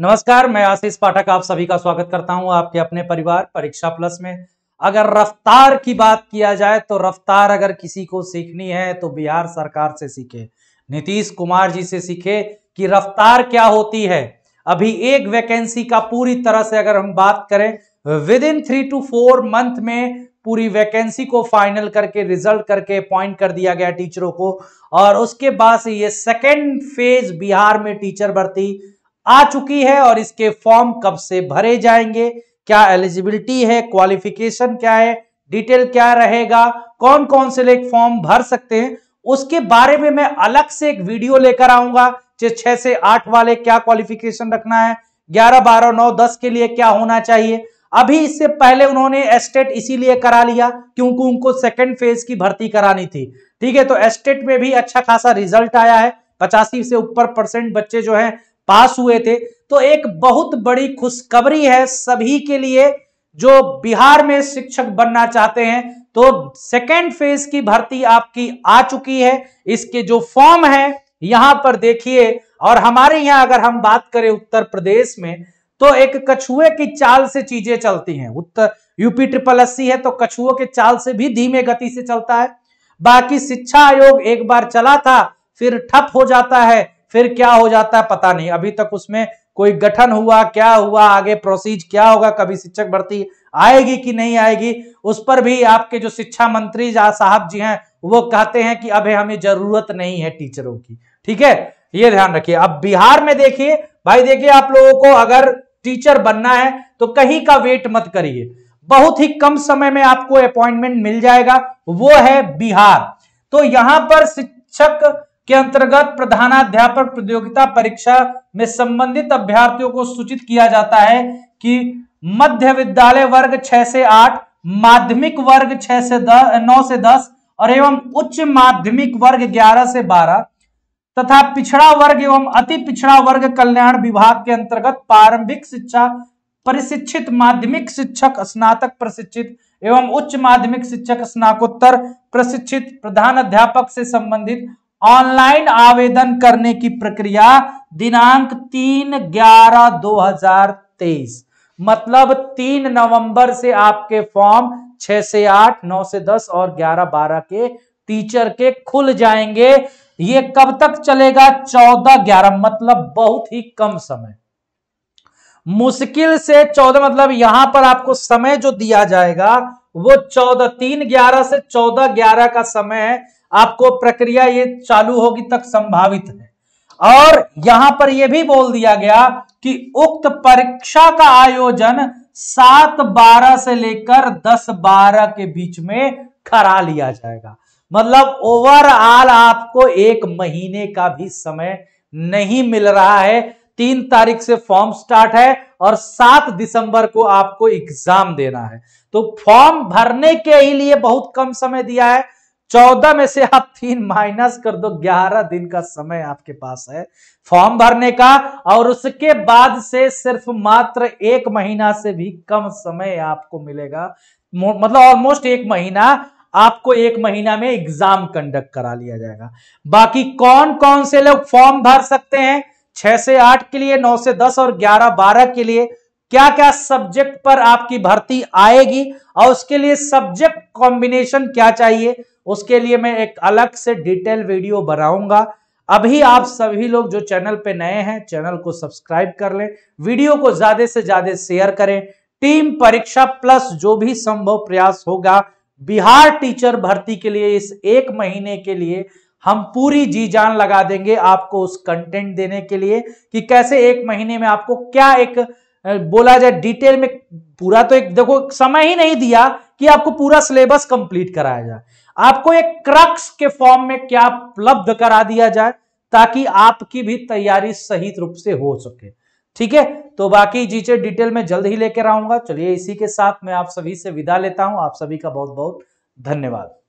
नमस्कार मैं आशीष पाठक आप सभी का स्वागत करता हूं आपके अपने परिवार परीक्षा प्लस में अगर रफ्तार की बात किया जाए तो रफ्तार अगर किसी को सीखनी है तो बिहार सरकार से सीखे नीतीश कुमार जी से सीखे कि रफ्तार क्या होती है अभी एक वैकेंसी का पूरी तरह से अगर हम बात करें within three two four month में पूरी वैकेंसी को फाइनल करके रिजल्ट करके अपॉइंट कर दिया गया टीचरों को और उसके बाद से ये सेकेंड फेज बिहार में टीचर भर्ती आ चुकी है और इसके फॉर्म कब से भरे जाएंगे क्या एलिजिबिलिटी है क्वालिफिकेशन क्या है डिटेल क्या रहेगा कौन कौन से लेख फॉर्म भर सकते हैं उसके बारे में मैं अलग से एक वीडियो लेकर आऊंगा छह से आठ वाले क्या क्वालिफिकेशन रखना है ग्यारह बारह नौ दस के लिए क्या होना चाहिए अभी इससे पहले उन्होंने एस्टेट इसीलिए करा लिया क्योंकि उनको सेकेंड फेज की भर्ती करानी थी ठीक है तो एस्टेट में भी अच्छा खासा रिजल्ट आया है पचासी से ऊपर परसेंट बच्चे जो हैं पास हुए थे तो एक बहुत बड़ी खुशखबरी है सभी के लिए जो बिहार में शिक्षक बनना चाहते हैं तो सेकेंड फेज की भर्ती आपकी आ चुकी है इसके जो फॉर्म है यहां पर देखिए और हमारे यहां अगर हम बात करें उत्तर प्रदेश में तो एक कछुए की चाल से चीजें चलती हैं उत्तर यूपी ट्रिपल अस्सी है तो कछुओं के चाल से भी धीमे गति से चलता है बाकी शिक्षा आयोग एक बार चला था फिर ठप हो जाता है फिर क्या हो जाता है पता नहीं अभी तक उसमें कोई गठन हुआ क्या हुआ आगे प्रोसीज क्या होगा कभी शिक्षक भर्ती आएगी कि नहीं आएगी उस पर भी आपके जो शिक्षा मंत्री साहब जी हैं वो कहते हैं कि अभी हमें जरूरत नहीं है टीचरों की ठीक है ये ध्यान रखिए अब बिहार में देखिए भाई देखिए आप लोगों को अगर टीचर बनना है तो कहीं का वेट मत करिए बहुत ही कम समय में आपको अपॉइंटमेंट मिल जाएगा वो है बिहार तो यहां पर शिक्षक के अंतर्गत प्रधानाध्यापक प्रतियोगिता परीक्षा में संबंधित अभ्यर्थियों को सूचित किया जाता है कि मध्य विद्यालय वर्ग छह से आठ माध्यमिक वर्ग छह से दस नौ से दस और एवं उच्च माध्यमिक वर्ग ग्यारह से बारह तथा पिछड़ा वर्ग एवं अति पिछड़ा वर्ग कल्याण विभाग के अंतर्गत प्रारंभिक शिक्षा प्रशिक्षित माध्यमिक शिक्षक स्नातक प्रशिक्षित एवं उच्च माध्यमिक शिक्षक स्नाकोत्तर प्रशिक्षित प्रधान अध्यापक से संबंधित ऑनलाइन आवेदन करने की प्रक्रिया दिनांक तीन ग्यारह दो हजार तेईस मतलब तीन नवंबर से आपके फॉर्म छह से आठ नौ से दस और ग्यारह बारह के टीचर के खुल जाएंगे ये कब तक चलेगा चौदह ग्यारह मतलब बहुत ही कम समय मुश्किल से चौदह मतलब यहां पर आपको समय जो दिया जाएगा वो चौदह तीन ग्यारह से चौदह ग्यारह का समय है आपको प्रक्रिया ये चालू होगी तक संभावित है और यहां पर यह भी बोल दिया गया कि उक्त परीक्षा का आयोजन सात बारह से लेकर दस बारह के बीच में करा लिया जाएगा मतलब ओवरऑल आपको एक महीने का भी समय नहीं मिल रहा है तीन तारीख से फॉर्म स्टार्ट है और सात दिसंबर को आपको एग्जाम देना है तो फॉर्म भरने के ही लिए बहुत कम समय दिया है चौदह में से आप तीन माइनस कर दो ग्यारह दिन का समय आपके पास है फॉर्म भरने का और उसके बाद से सिर्फ मात्र एक महीना से भी कम समय आपको मिलेगा मतलब ऑलमोस्ट एक महीना आपको एक महीना में एग्जाम कंडक्ट करा लिया जाएगा बाकी कौन कौन से लोग फॉर्म भर सकते हैं छह से आठ के लिए नौ से दस और ग्यारह बारह के लिए क्या क्या सब्जेक्ट पर आपकी भर्ती आएगी और उसके लिए सब्जेक्ट कॉम्बिनेशन क्या चाहिए उसके लिए मैं एक अलग से डिटेल वीडियो बनाऊंगा अभी आप सभी लोग जो चैनल पे नए हैं चैनल को सब्सक्राइब कर लें वीडियो को ज्यादा से ज्यादा शेयर करें टीम परीक्षा प्लस जो भी संभव प्रयास होगा बिहार टीचर भर्ती के लिए इस एक महीने के लिए हम पूरी जी जान लगा देंगे आपको उस कंटेंट देने के लिए कि कैसे एक महीने में आपको क्या एक बोला जाए डिटेल में पूरा तो एक देखो समय ही नहीं दिया कि आपको पूरा सिलेबस कंप्लीट कराया जाए आपको एक क्रक्स के फॉर्म में क्या उपलब्ध करा दिया जाए ताकि आपकी भी तैयारी सही रूप से हो सके ठीक है तो बाकी जीचे डिटेल में जल्द ही लेकर आऊंगा चलिए इसी के साथ मैं आप सभी से विदा लेता हूं आप सभी का बहुत बहुत धन्यवाद